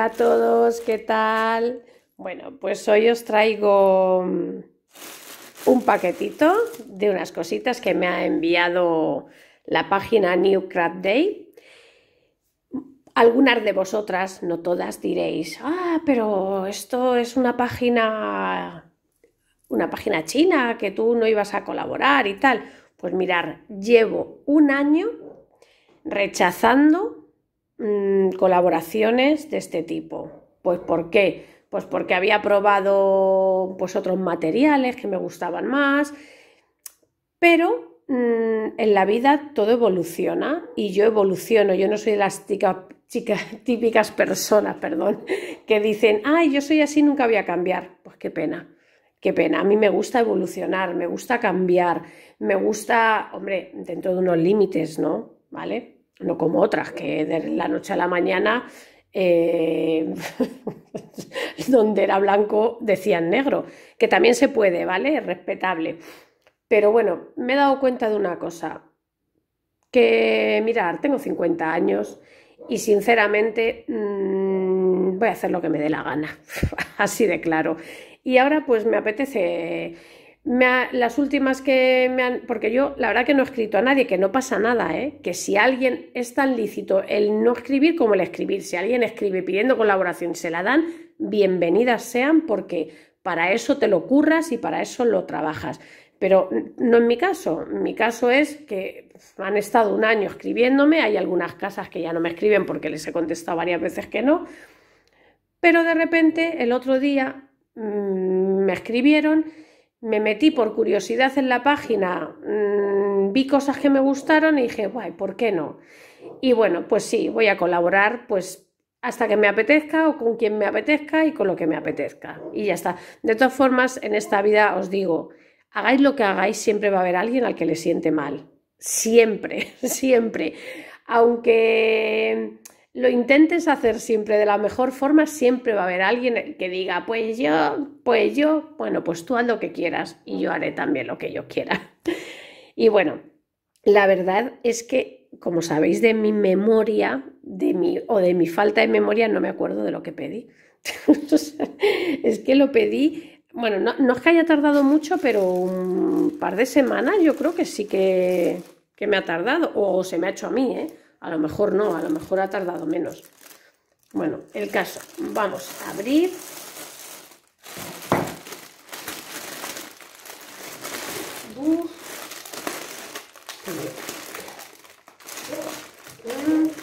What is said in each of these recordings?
a todos, ¿qué tal? Bueno, pues hoy os traigo mm, un paquetito de unas cositas que me ha enviado la página New Craft Day. Algunas de vosotras, no todas, diréis, ah, pero esto es una página, una página china que tú no ibas a colaborar y tal. Pues mirar, llevo un año rechazando Mm, colaboraciones de este tipo. Pues ¿por qué? Pues porque había probado pues, otros materiales que me gustaban más, pero mm, en la vida todo evoluciona y yo evoluciono, yo no soy de las chicas típicas personas, perdón, que dicen, ay, yo soy así, nunca voy a cambiar. Pues qué pena qué pena, a mí me gusta evolucionar, me gusta cambiar, me gusta, hombre, dentro de unos límites, ¿no? ¿Vale? no como otras que de la noche a la mañana, eh, donde era blanco decían negro, que también se puede, ¿vale? Es respetable. Pero bueno, me he dado cuenta de una cosa, que mirar, tengo 50 años y sinceramente mm, voy a hacer lo que me dé la gana, así de claro. Y ahora pues me apetece las últimas que me han... Porque yo, la verdad que no he escrito a nadie, que no pasa nada, ¿eh? Que si alguien es tan lícito el no escribir como el escribir, si alguien escribe pidiendo colaboración y se la dan, bienvenidas sean porque para eso te lo curras y para eso lo trabajas. Pero no en mi caso, mi caso es que han estado un año escribiéndome, hay algunas casas que ya no me escriben porque les he contestado varias veces que no, pero de repente el otro día mm, me escribieron me metí por curiosidad en la página, mm, vi cosas que me gustaron y dije, guay, ¿por qué no? Y bueno, pues sí, voy a colaborar pues hasta que me apetezca o con quien me apetezca y con lo que me apetezca. Y ya está. De todas formas, en esta vida os digo, hagáis lo que hagáis, siempre va a haber alguien al que le siente mal. Siempre, siempre. Aunque lo intentes hacer siempre de la mejor forma, siempre va a haber alguien que diga, pues yo, pues yo, bueno, pues tú haz lo que quieras y yo haré también lo que yo quiera. y bueno, la verdad es que, como sabéis de mi memoria, de mi, o de mi falta de memoria, no me acuerdo de lo que pedí. es que lo pedí, bueno, no, no, es que haya tardado mucho, pero un par de semanas yo creo que sí que, que me ha tardado, o se me ha hecho a mí, ¿eh? A lo mejor no, a lo mejor ha tardado menos. Bueno, el caso. Vamos a abrir.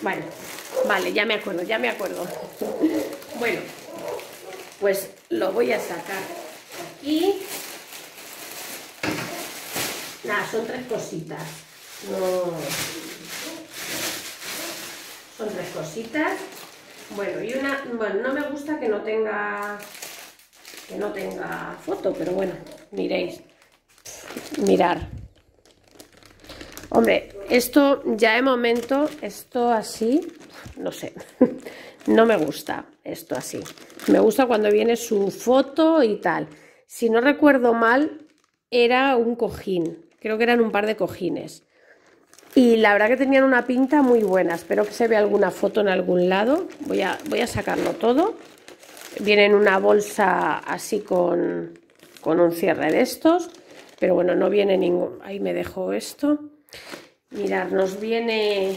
Vale, vale, ya me acuerdo, ya me acuerdo. bueno, pues lo voy a sacar aquí. Nada, son tres cositas. No cositas. Bueno, y una, bueno, no me gusta que no tenga que no tenga foto, pero bueno, miréis. Mirar. Hombre, esto ya de momento, esto así, no sé, no me gusta esto así. Me gusta cuando viene su foto y tal. Si no recuerdo mal, era un cojín, creo que eran un par de cojines. Y la verdad que tenían una pinta muy buena. Espero que se vea alguna foto en algún lado. Voy a, voy a sacarlo todo. Viene en una bolsa así con, con un cierre de estos. Pero bueno, no viene ningún... Ahí me dejo esto. Mirad, nos viene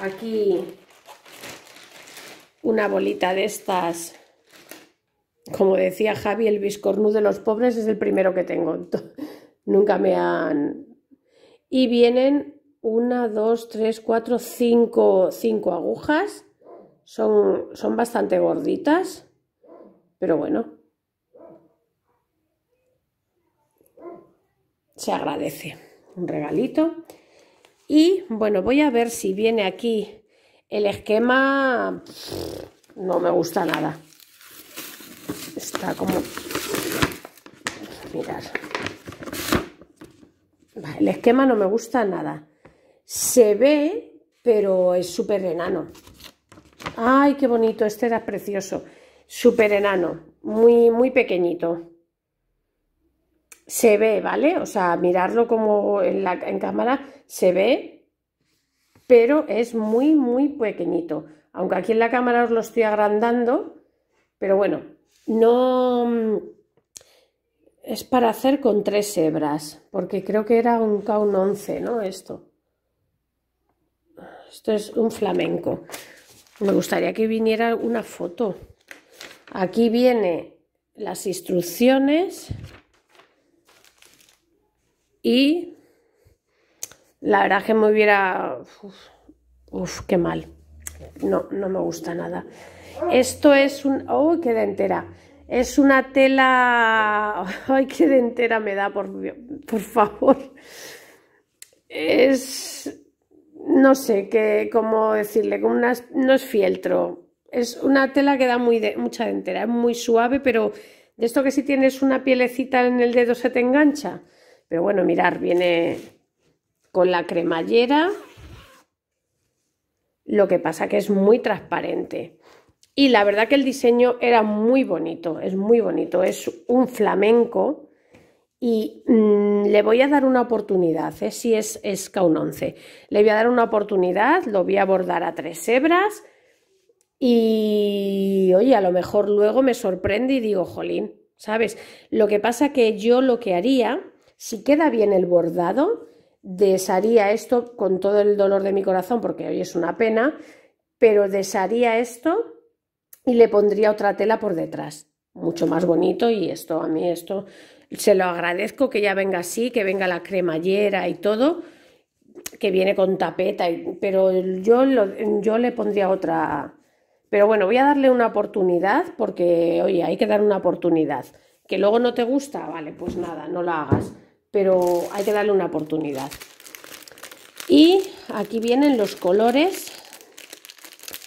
aquí una bolita de estas. Como decía Javi, el biscornú de los pobres es el primero que tengo. Nunca me han y vienen una, dos, tres, cuatro, cinco, cinco agujas. Son, son bastante gorditas, pero bueno, se agradece. Un regalito. Y bueno, voy a ver si viene aquí el esquema. No me gusta nada. Está como... Mirad el esquema no me gusta nada. Se ve, pero es súper enano. ¡Ay, qué bonito! Este era precioso. Súper enano, muy, muy pequeñito. Se ve, ¿vale? O sea, mirarlo como en, la, en cámara se ve, pero es muy, muy pequeñito. Aunque aquí en la cámara os lo estoy agrandando, pero bueno, no es para hacer con tres hebras, porque creo que era un caun 11, ¿no? Esto. Esto es un flamenco. Me gustaría que viniera una foto. Aquí viene las instrucciones y la verdad que me hubiera... Uf, uf, qué mal. No, no me gusta nada. Esto es un... ¡Oh, queda entera! Es una tela... ¡Ay, qué dentera me da, por, por favor! Es... No sé qué, cómo decirle, una, no es fieltro. Es una tela que da mucha dentera, es muy suave, pero de esto que si tienes una pielecita en el dedo se te engancha. Pero bueno, mirar, viene con la cremallera. Lo que pasa que es muy transparente. Y la verdad que el diseño era muy bonito, es muy bonito, es un flamenco y mm, le voy a dar una oportunidad, Es ¿eh? si es, es 11 Le voy a dar una oportunidad, lo voy a bordar a tres hebras y oye, a lo mejor luego me sorprende y digo, jolín, ¿sabes? Lo que pasa que yo lo que haría, si queda bien el bordado, desharía esto con todo el dolor de mi corazón, porque hoy es una pena, pero desharía esto y le pondría otra tela por detrás, mucho más bonito y esto, a mí esto se lo agradezco que ya venga así, que venga la cremallera y todo, que viene con tapeta, pero yo, yo le pondría otra... Pero bueno, voy a darle una oportunidad porque, oye, hay que dar una oportunidad. Que luego no te gusta, vale, pues nada, no la hagas. Pero hay que darle una oportunidad. Y aquí vienen los colores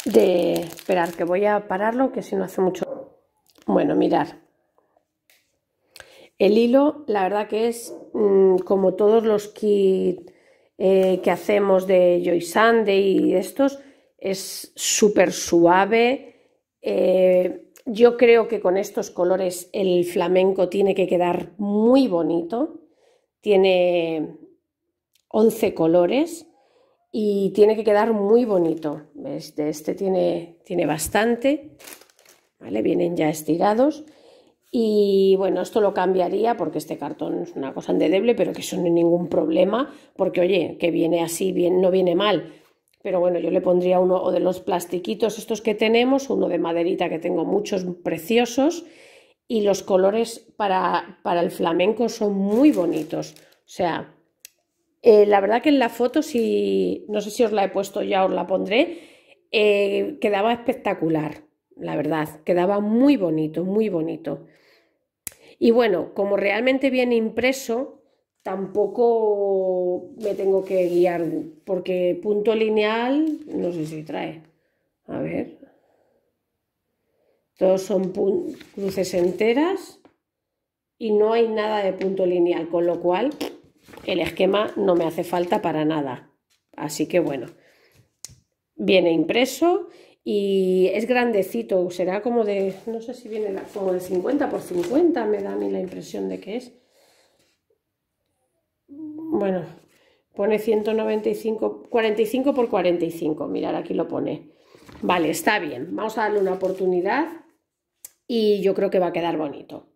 de... Esperar, que voy a pararlo, que si no hace mucho... Bueno, mirar. El hilo, la verdad que es mm, como todos los kits eh, que hacemos de Joy Sunday y estos, es súper suave. Eh, yo creo que con estos colores el flamenco tiene que quedar muy bonito. Tiene 11 colores y tiene que quedar muy bonito. Este, este tiene, tiene bastante, Vienen ya estirados. Y bueno, esto lo cambiaría porque este cartón es una cosa endeble, pero que eso no es ningún problema, porque oye, que viene así, bien, no viene mal. Pero bueno, yo le pondría uno o de los plastiquitos estos que tenemos, uno de maderita que tengo muchos preciosos, y los colores para, para el flamenco son muy bonitos. O sea, eh, la verdad que en la foto, si no sé si os la he puesto ya, os la pondré, eh, quedaba espectacular, la verdad, quedaba muy bonito, muy bonito. Y bueno, como realmente viene impreso, tampoco me tengo que guiar, porque punto lineal, no sé si trae, a ver, todos son cruces enteras y no hay nada de punto lineal, con lo cual el esquema no me hace falta para nada. Así que bueno, viene impreso y es grandecito, será como de, no sé si viene como de 50 por 50, me da a mí la impresión de que es. Bueno, pone 195, 45 por 45, mirar aquí lo pone. Vale, está bien, vamos a darle una oportunidad y yo creo que va a quedar bonito.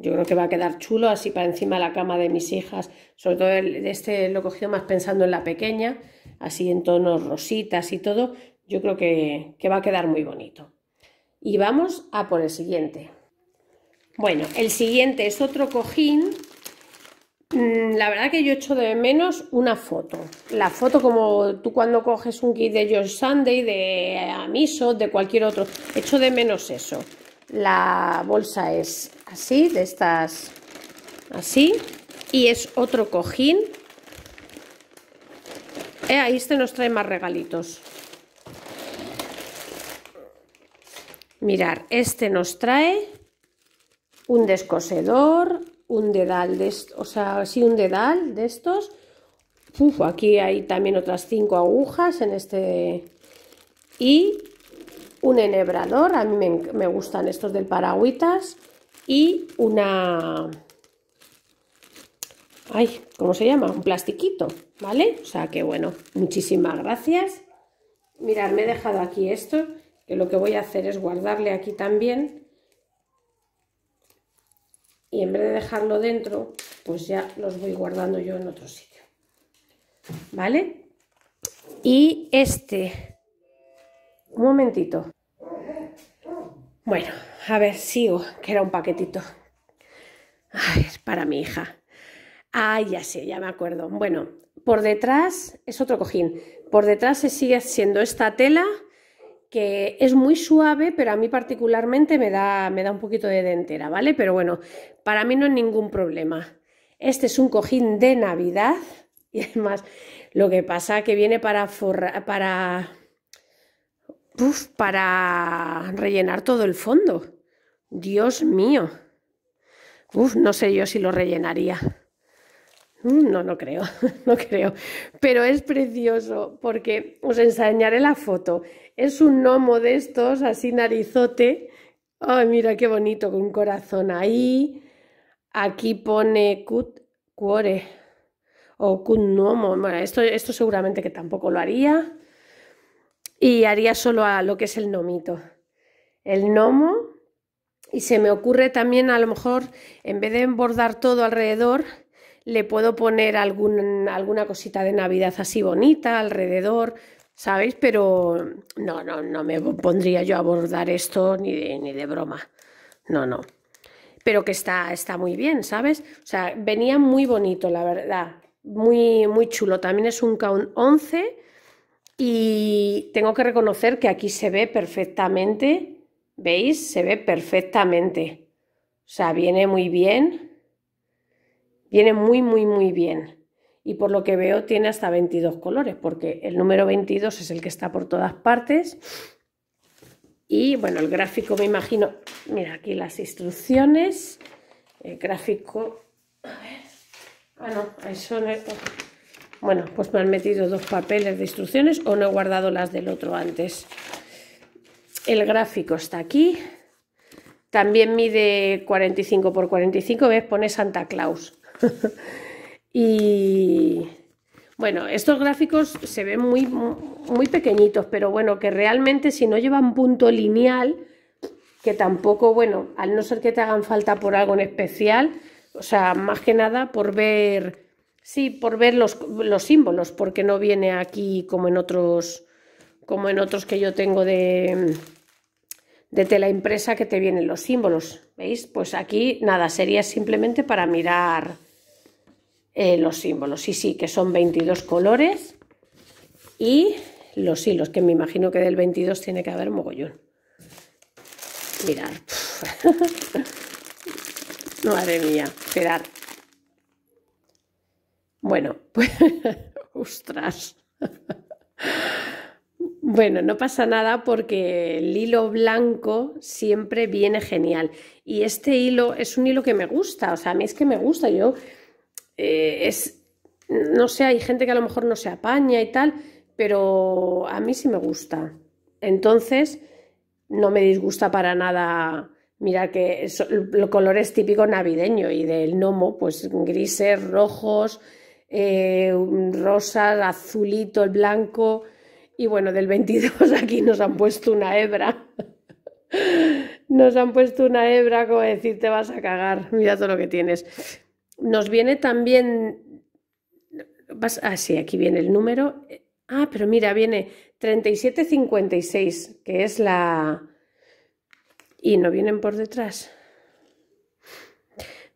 Yo creo que va a quedar chulo así para encima de la cama de mis hijas. Sobre todo este lo he cogido más pensando en la pequeña, así en tonos rositas y todo. Yo creo que, que va a quedar muy bonito. Y vamos a por el siguiente. Bueno, el siguiente es otro cojín mm, la verdad que yo echo de menos una foto. La foto como tú cuando coges un kit de George Sunday, de Amiso, de cualquier otro. Echo de menos eso. La bolsa es así, de estas así, y es otro cojín. Eh, ahí este nos trae más regalitos. Mirar, este nos trae un descosedor, un dedal de, o sea, sí, un dedal de estos. Uf, aquí hay también otras cinco agujas en este y un enhebrador, a mí me, gustan estos del paragüitas, y una... Ay, ¿cómo se llama? Un plastiquito, ¿vale? O sea que bueno, muchísimas gracias. Mirad, me he dejado aquí esto, que lo que voy a hacer es guardarle aquí también. Y en vez de dejarlo dentro, pues ya los voy guardando yo en otro sitio. ¿Vale? Y este un momentito. Bueno, a ver, sigo, que era un paquetito. A es para mi hija. Ah, ya sé, ya me acuerdo. Bueno, por detrás es otro cojín. Por detrás se sigue siendo esta tela que es muy suave, pero a mí particularmente me da, me da un poquito de dentera, ¿vale? Pero bueno, para mí no es ningún problema. Este es un cojín de Navidad y además lo que pasa que viene para, forrar, para para rellenar todo el fondo. Dios mío. no sé yo si lo rellenaría. Mm, no, no creo, no creo. Pero es precioso porque os enseñaré la foto. Es un gnomo de estos, así narizote. Ay, mira qué bonito, con un corazón ahí. Aquí pone cut cuore o cut gnomo. esto, esto seguramente que tampoco lo haría y haría solo a lo que es el nomito. El nomo, y se me ocurre también a lo mejor, en vez de bordar todo alrededor, le puedo poner alguna cosita de Navidad así bonita alrededor, ¿sabéis? Pero no, no, no me pondría yo a bordar esto ni de, ni de broma. No, no. Pero que está, está muy bien, ¿sabes? O sea, venía muy bonito, la verdad. Muy, muy chulo. También es un count 11 y tengo que reconocer que aquí se ve perfectamente, ¿veis? Se ve perfectamente. O sea, viene muy bien, viene muy, muy, muy bien. Y por lo que veo tiene hasta 22 colores, porque el número 22 es el que está por todas partes. Y bueno, el gráfico me imagino, mira aquí las instrucciones, el gráfico, ah no, eso no es... Bueno, pues me han metido dos papeles de instrucciones o no he guardado las del otro antes. El gráfico está aquí. También mide 45 por 45, ves, pone Santa Claus. y bueno, estos gráficos se ven muy, muy pequeñitos, pero bueno, que realmente si no llevan punto lineal, que tampoco, bueno, al no ser que te hagan falta por algo en especial, o sea, más que nada por ver Sí, por ver los, símbolos, porque no viene aquí como en otros, como en otros que yo tengo de, de tela impresa que te vienen los símbolos. ¿Veis? Pues aquí nada, sería simplemente para mirar eh, los símbolos. Sí, sí, que son 22 colores y los hilos, que me imagino que del 22 tiene que haber mogollón. Mirad. Madre mía, esperad. Bueno, pues, ostras. Bueno, no pasa nada porque el hilo blanco siempre viene genial. Y este hilo es un hilo que me gusta, o sea, a mí es que me gusta. Yo, eh, es, no sé, hay gente que a lo mejor no se apaña y tal, pero a mí sí me gusta. Entonces, no me disgusta para nada. Mira que el color es típico navideño y del gnomo, pues grises, rojos, rosas, eh, rosa, azulito, el blanco. Y bueno, del 22 aquí nos han puesto una hebra. Nos han puesto una hebra, como decir, te vas a cagar, mira todo lo que tienes. Nos viene también... Ah, aquí viene el número. Ah, pero mira, viene 3756, que es la... Y no vienen por detrás.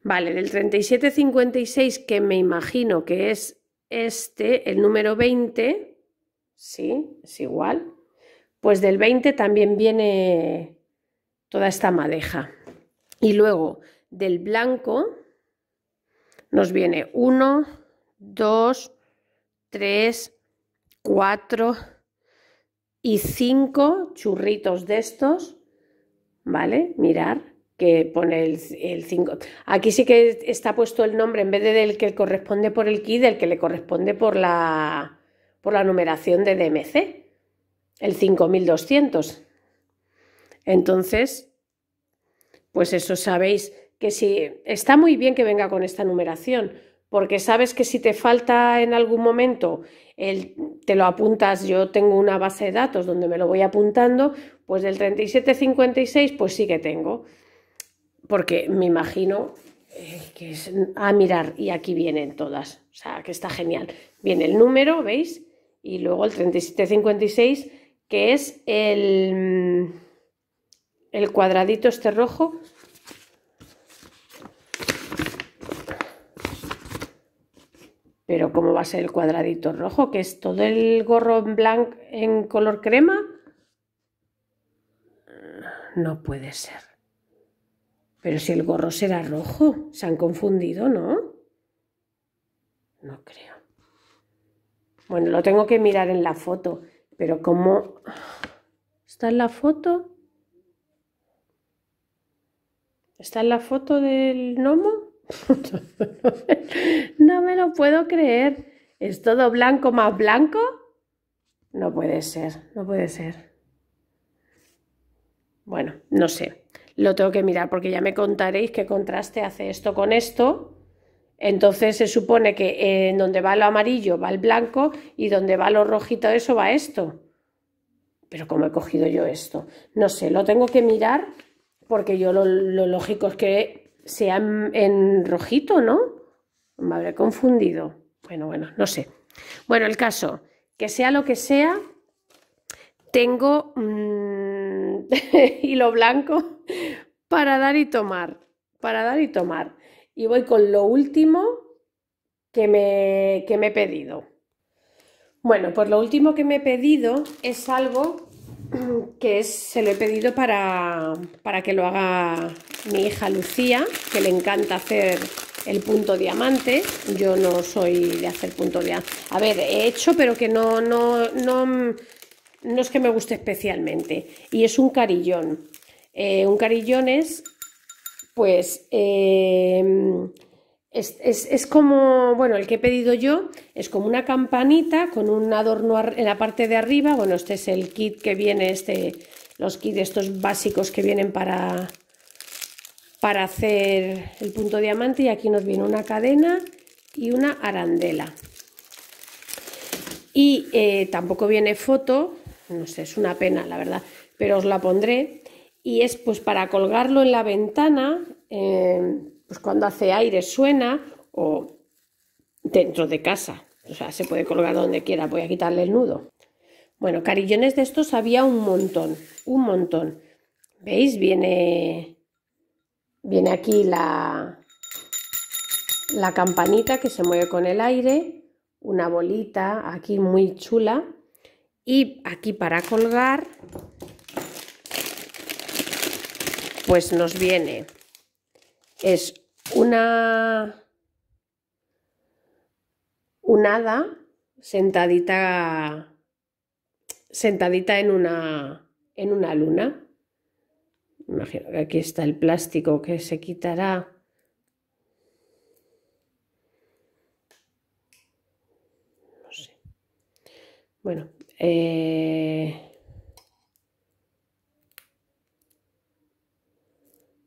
Vale, del 3756, que me imagino que es este, el número 20, sí, es igual, pues del 20 también viene toda esta madeja. Y luego del blanco nos viene 1, 2, 3, 4 y 5 churritos de estos, ¿vale? Mirar que pone el 5. Aquí sí que está puesto el nombre en vez de del que corresponde por el key, del que le corresponde por la, por la numeración de DMC, el 5200. Entonces, pues eso sabéis que si está muy bien que venga con esta numeración, porque sabes que si te falta en algún momento, te lo apuntas, yo tengo una base de datos donde me lo voy apuntando, pues del 3756 pues sí que tengo porque me imagino eh, que es a mirar y aquí vienen todas, o sea, que está genial. Viene el número, ¿veis? Y luego el 3756, que es el, el cuadradito este rojo. Pero ¿cómo va a ser el cuadradito rojo? ¿Que es todo el gorro en blanco en color crema? No puede ser. Pero si el gorro será rojo, se han confundido, ¿no? No creo. Bueno, lo tengo que mirar en la foto, pero como... ¿Está en la foto? ¿Está en la foto del gnomo? no me lo puedo creer. ¿Es todo blanco más blanco? No puede ser, no puede ser. Bueno, no sé lo tengo que mirar porque ya me contaréis qué contraste hace esto con esto. Entonces se supone que eh, en donde va lo amarillo va el blanco y donde va lo rojito eso va esto. Pero ¿cómo he cogido yo esto? No sé, lo tengo que mirar porque yo lo, lógico es que sea en, rojito, ¿no? Me habré confundido. Bueno, bueno, no sé. Bueno, el caso, que sea lo que sea, tengo... Mm, hilo blanco para dar y tomar, para dar y tomar. Y voy con lo último que me, que me he pedido. Bueno, pues lo último que me he pedido es algo que se lo he pedido para, para que lo haga mi hija Lucía, que le encanta hacer el punto diamante. Yo no soy de hacer punto diamante. A ver, he hecho, pero que no, no, no, no es que me guste especialmente. Y es un carillón. Eh, un carillón es, pues, em, es, como, bueno, el que he pedido yo es como una campanita con un adorno en la parte de arriba. Bueno, este es el kit que viene, este, los kits estos básicos que vienen para, para hacer el punto diamante. Y aquí nos viene una cadena y una arandela. Y eh, tampoco viene foto, no sé, es una pena, la verdad, pero os la pondré. Y es pues para colgarlo en la ventana, eh, pues cuando hace aire suena o dentro de casa. O sea, se puede colgar donde quiera. Voy a quitarle el nudo. Bueno, carillones de estos había un montón, un montón. ¿Veis? Viene, viene aquí la, la campanita que se mueve con el aire, una bolita aquí muy chula y aquí para colgar, pues nos viene, es una, unada hada sentadita, sentadita en una, en una luna. Imagino que aquí está el plástico que se quitará. No sé. Bueno, eh,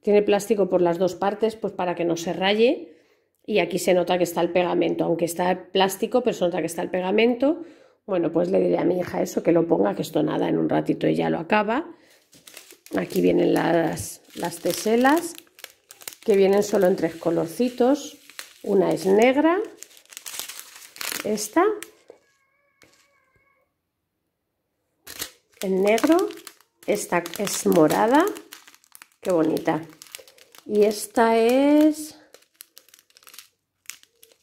tiene plástico por las dos partes, pues para que no se raye. Y aquí se nota que está el pegamento, aunque está plástico, pero se nota que está el pegamento. Bueno, pues le diré a mi hija eso, que lo ponga, que esto nada, en un ratito ya lo acaba. Aquí vienen las, las teselas, que vienen solo en tres colorcitos. Una es negra, esta, negro, esta es morada, qué bonita. Y esta es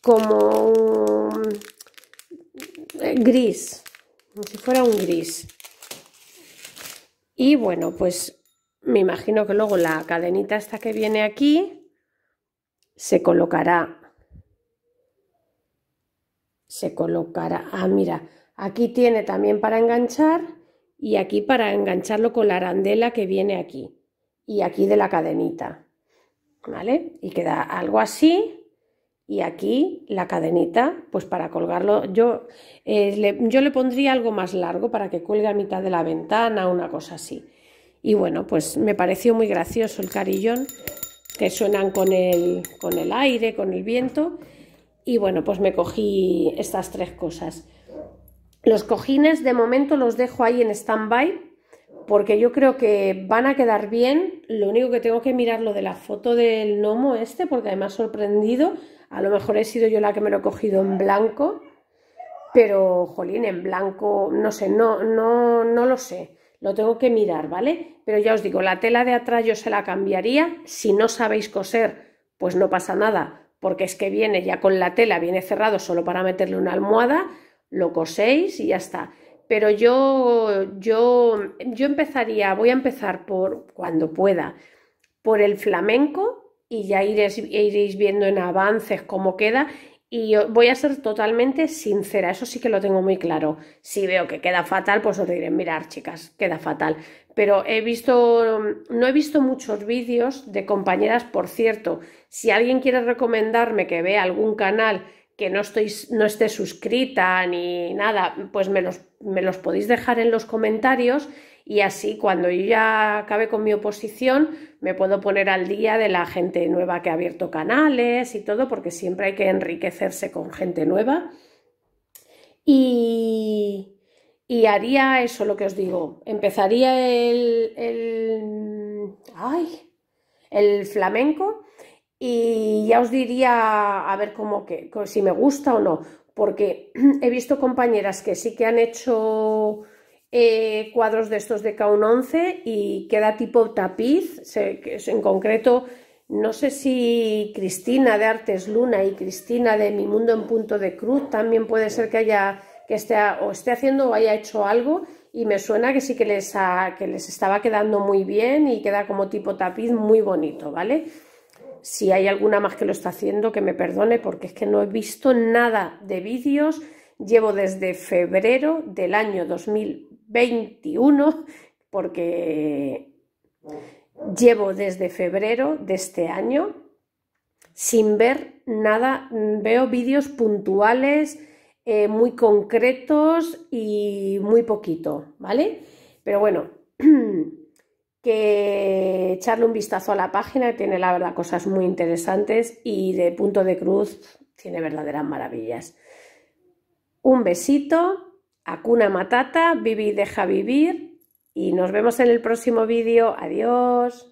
como eh, gris, como si fuera un gris. Y bueno, pues me imagino que luego la cadenita esta que viene aquí se colocará. Se colocará. Ah, mira, aquí tiene también para enganchar y aquí para engancharlo con la arandela que viene aquí y aquí de la cadenita. ¿Vale? Y queda algo así y aquí la cadenita, pues para colgarlo, yo, eh, le, yo le pondría algo más largo para que cuelgue a mitad de la ventana, una cosa así. Y bueno, pues me pareció muy gracioso el carillón, que suenan con el, con el aire, con el viento. Y bueno, pues me cogí estas tres cosas. Los cojines de momento los dejo ahí en stand-by porque yo creo que van a quedar bien. Lo único que tengo que mirar lo de la foto del gnomo este, porque además sorprendido. A lo mejor he sido yo la que me lo he cogido en blanco, pero jolín, en blanco, no sé, no, no, no lo sé. Lo tengo que mirar, ¿vale? Pero ya os digo, la tela de atrás yo se la cambiaría. Si no sabéis coser, pues no pasa nada, porque es que viene ya con la tela, viene cerrado solo para meterle una almohada lo coséis y ya está. Pero yo, yo, yo empezaría, voy a empezar por cuando pueda, por el flamenco y ya iréis, iréis viendo en avances cómo queda y voy a ser totalmente sincera, eso sí que lo tengo muy claro. Si veo que queda fatal, pues os diré, mirar chicas, queda fatal. Pero he visto, no he visto muchos vídeos de compañeras, por cierto. Si alguien quiere recomendarme que vea algún canal que no, no esté suscrita ni nada, pues me los, podéis dejar en los comentarios y así cuando yo ya acabe con mi oposición me puedo poner al día de la gente nueva que ha abierto canales y todo, porque siempre hay que enriquecerse con gente nueva. Y, y haría eso lo que os digo, empezaría el, el flamenco y ya os diría a ver cómo que, si me gusta o no, porque he visto compañeras que sí que han hecho eh, cuadros de estos de k 11 y queda tipo tapiz, que es en concreto no sé si Cristina de Artes Luna y Cristina de Mi Mundo en Punto de Cruz también puede ser que haya que esté o esté haciendo o haya hecho algo y me suena que sí que les, que les estaba quedando muy bien y queda como tipo tapiz muy bonito, ¿vale? si hay alguna más que lo está haciendo, que me perdone porque es que no he visto nada de vídeos. Llevo desde febrero del año 2021 porque llevo desde febrero de este año sin ver nada. Veo vídeos puntuales, eh, muy concretos y muy poquito, ¿vale? Pero bueno. que echarle un vistazo a la página, tiene la verdad cosas muy interesantes y de punto de cruz tiene verdaderas maravillas. Un besito, Acuna Matata, vivi deja vivir y nos vemos en el próximo vídeo. Adiós.